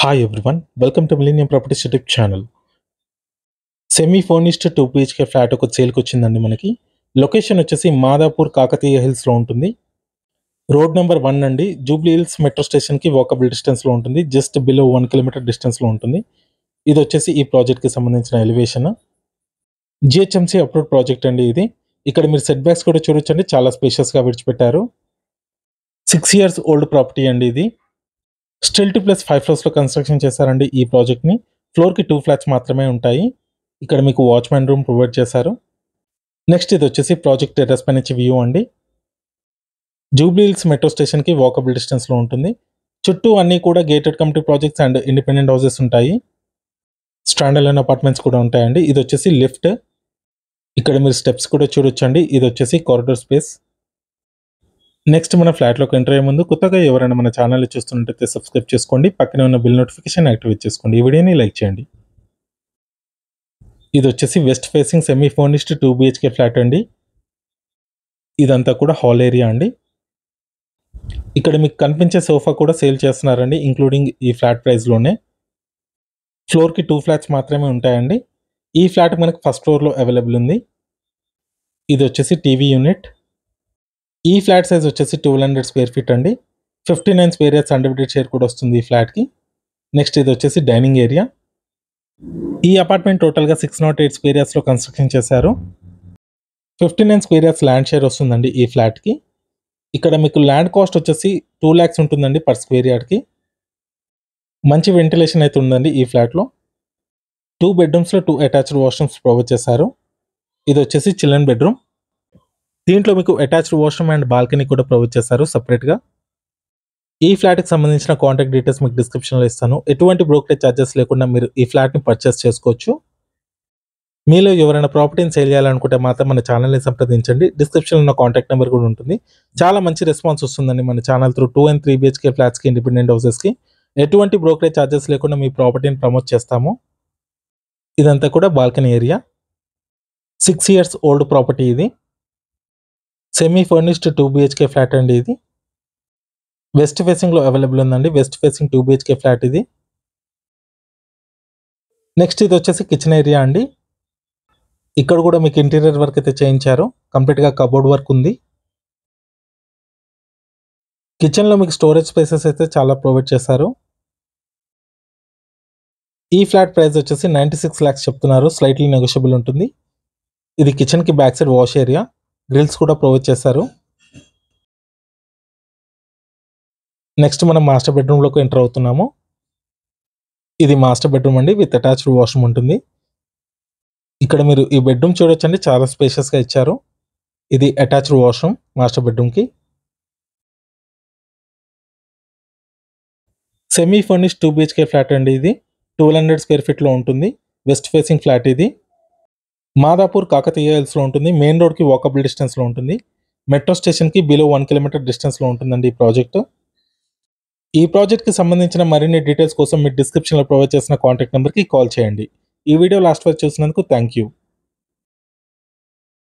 hi everyone welcome to Millennium Properties YouTube channel semi furnished two BHK flat ఒక సేల్కి వచ్చిందండి మనకి location వచ్చేసి మాదాపూర్ కాకతీయ హిల్స్లో ఉంటుంది రోడ్ నెంబర్ వన్ అండి జూబ్లీ హిల్స్ మెట్రో స్టేషన్కి వాకబుల్ డిస్టెన్స్లో ఉంటుంది జస్ట్ బిలో వన్ కిలోమీటర్ డిస్టెన్స్లో ఉంటుంది ఇది వచ్చేసి ఈ ప్రాజెక్ట్కి సంబంధించిన ఎలివేషన్ జిహెచ్ఎంసీ అప్రూవ్ ప్రాజెక్ట్ అండి ఇది ఇక్కడ మీరు సెట్ బ్యాక్స్ కూడా చూడొచ్చండి చాలా స్పేషియస్గా విడిచిపెట్టారు సిక్స్ ఇయర్స్ ఓల్డ్ ప్రాపర్టీ అండి ఇది స్టిల్ టూ ప్లస్ ఫైవ్ ఫ్లోర్స్లో కన్స్ట్రక్షన్ చేశారండి ఈ ప్రాజెక్ట్ని ఫ్లోర్కి టూ ఫ్లాట్స్ మాత్రమే ఉంటాయి ఇక్కడ మీకు వాచ్మెన్ రూమ్ ప్రొవైడ్ చేశారు నెక్స్ట్ ఇది వచ్చేసి ప్రాజెక్ట్ టెరస్ పై నుంచి వ్యూ అండి జూబ్లీల్స్ మెట్రో స్టేషన్కి వాకబుల్ డిస్టెన్స్లో ఉంటుంది చుట్టూ అన్నీ కూడా gated community projects and independent houses ఉంటాయి స్టాండర్డ్ లైన్ అపార్ట్మెంట్స్ కూడా ఉంటాయండి ఇది వచ్చేసి లిఫ్ట్ ఇక్కడ మీరు స్టెప్స్ కూడా చూడొచ్చండి ఇది వచ్చేసి కారిడోర్ స్పేస్ నెక్స్ట్ మన ఫ్లాట్లోకి ఎంటర్ అయ్యే ముందు కొత్తగా ఎవరైనా మన ఛానల్ చూస్తున్నట్టయితే సబ్స్క్రైబ్ చేసుకోండి పక్కనే ఉన్న బిల్ నోటిఫికేషన్ యాక్టివేట్ చేసుకోండి ఈ వీడియోని లైక్ చేయండి ఇది వచ్చేసి west facing semi furnished two BHK flat అండి ఇదంతా కూడా హాల్ ఏరియా అండి ఇక్కడ మీకు కనిపించే సోఫా కూడా సేల్ చేస్తున్నారండి ఇంక్లూడింగ్ ఈ ఫ్లాట్ ప్రైస్లోనే ఫ్లోర్కి టూ ఫ్లాట్స్ మాత్రమే ఉంటాయండి ఈ ఫ్లాట్ మనకు ఫస్ట్ ఫ్లోర్లో అవైలబుల్ ఉంది ఇది వచ్చేసి టీవీ యూనిట్ ఈ ఫ్లాట్ సైజ్ వచ్చేసి టూ హండ్రెడ్ స్క్వేర్ ఫీట్ అండి fifty nine square yards unlimited share కూడా వస్తుంది ఈ ఫ్లాట్కి నెక్స్ట్ ఇది వచ్చేసి డైనింగ్ ఏరియా ఈ అపార్ట్మెంట్ టోటల్గా సిక్స్ నాట్ ఎయిట్ స్క్వేర్ ఇయర్స్లో కన్స్ట్రక్షన్ చేశారు fifty nine square yards land share వస్తుందండి ఈ ఫ్లాట్కి ఇక్కడ మీకు ల్యాండ్ కాస్ట్ వచ్చేసి టూ ల్యాక్స్ ఉంటుందండి పర్ స్క్వేర్ యార్డ్కి మంచి వెంటిలేషన్ అయితే ఉందండి ఈ ఫ్లాట్లో టూ బెడ్రూమ్స్లో టూ అటాచ్డ్ వాష్రూమ్స్ ప్రొవైడ్ చేశారు ఇది వచ్చేసి చిల్డ్రన్ బెడ్రూమ్ దీంట్లో మీకు అటాచ్డ్ వాష్రూమ్ అండ్ బాల్కనీ కూడా ప్రొవైడ్ చేశారు సపరేట్గా ఈ ఫ్లాట్కి సంబంధించిన కాంటాక్ట్ డీటెయిల్స్ మీకు డిస్క్రిప్షన్లో ఇస్తాను ఎటువంటి బ్రోకరేజ్ ఛార్జెస్ లేకుండా మీరు ఈ ఫ్లాట్ని పర్చేస్ చేసుకోవచ్చు మీలో ఎవరైనా ప్రాపర్టీని సేల్ చేయాలనుకుంటే మాత్రం మన ఛానల్ని సంప్రదించండి డిస్క్రిప్షన్లో ఉన్న కాంటాక్ట్ నెంబర్ కూడా ఉంటుంది చాలా మంచి రెస్పాన్స్ వస్తుందండి మన channel through two and three BHK ఫ్లాట్స్కి ఇండిపెండెంట్ హౌసెస్కి ఎటువంటి బ్రోకరేజ్ ఛార్జెస్ లేకుండా మీ ప్రాపర్టీని ప్రమోట్ చేస్తాము ఇదంతా కూడా balcony area six years old property ఇది semi furnished two BHK flat అండి ఇది వెస్ట్ ఫేసింగ్లో అవైలబుల్ ఉందండి west facing two BHK flat ఇది నెక్స్ట్ ఇది వచ్చేసి కిచెన్ ఏరియా అండి ఇక్కడ కూడా మీకు ఇంటీరియర్ వర్క్ అయితే చేయించారు కంప్లీట్గా కబోర్డ్ వర్క్ ఉంది కిచెన్లో మీకు స్టోరేజ్ స్పేసెస్ అయితే చాలా ప్రొవైడ్ చేశారు ఈ ఫ్లాట్ ప్రైస్ వచ్చేసి నైంటీ సిక్స్ ల్యాక్స్ చెప్తున్నారు స్లైట్లీ నెగోషియబుల్ ఉంటుంది ఇది కిచెన్కి back side wash area grills కూడా ప్రొవైడ్ చేశారు నెక్స్ట్ మనం మాస్టర్ బెడ్రూమ్లోకి ఎంటర్ అవుతున్నాము ఇది మాస్టర్ బెడ్రూమ్ అండి విత్ అటాచ్డ్ వాష్రూమ్ ఉంటుంది ఇక్కడ మీరు ఈ బెడ్రూమ్ చూడొచ్చండి చాలా స్పేషియస్గా ఇచ్చారు ఇది అటాచ్డ్ వాష్రూమ్ మాస్టర్ బెడ్రూమ్కి semi furnish two BHK flat అండి ఇది టూ హండ్రెడ్ స్క్వేర్ ఫీట్లో ఉంటుంది వెస్ట్ ఫేసింగ్ ఫ్లాట్ ఇది మాదాపూర్ కాకతీయ హిల్స్లో ఉంటుంది మెయిన్ రోడ్కి వాకబుల్ డిస్టెన్స్లో ఉంటుంది మెట్రో స్టేషన్కి బిలో వన్ కిలోమీటర్ డిస్టెన్స్లో ఉంటుందండి ఈ ప్రాజెక్ట్ ఈ ప్రాజెక్ట్కి సంబంధించిన మరిన్ని డీటెయిల్స్ కోసం మీ డిస్క్రిప్షన్లో ప్రొవైడ్ చేసిన కాంటాక్ట్ నెంబర్కి కాల్ చేయండి ఈ వీడియో లాస్ట్ వరకు చూసినందుకు థ్యాంక్ యూ